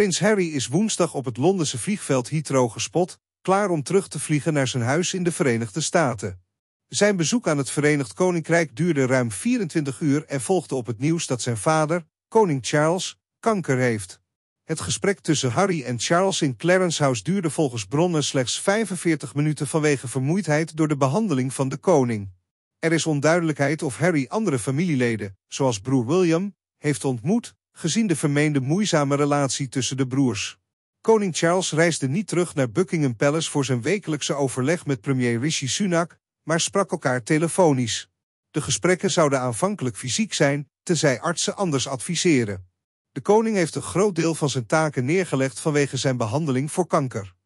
Prins Harry is woensdag op het Londense vliegveld Heathrow gespot, klaar om terug te vliegen naar zijn huis in de Verenigde Staten. Zijn bezoek aan het Verenigd Koninkrijk duurde ruim 24 uur en volgde op het nieuws dat zijn vader, koning Charles, kanker heeft. Het gesprek tussen Harry en Charles in Clarence House duurde volgens bronnen slechts 45 minuten vanwege vermoeidheid door de behandeling van de koning. Er is onduidelijkheid of Harry andere familieleden, zoals broer William, heeft ontmoet, gezien de vermeende moeizame relatie tussen de broers. Koning Charles reisde niet terug naar Buckingham Palace voor zijn wekelijkse overleg met premier Rishi Sunak, maar sprak elkaar telefonisch. De gesprekken zouden aanvankelijk fysiek zijn, tenzij artsen anders adviseren. De koning heeft een groot deel van zijn taken neergelegd vanwege zijn behandeling voor kanker.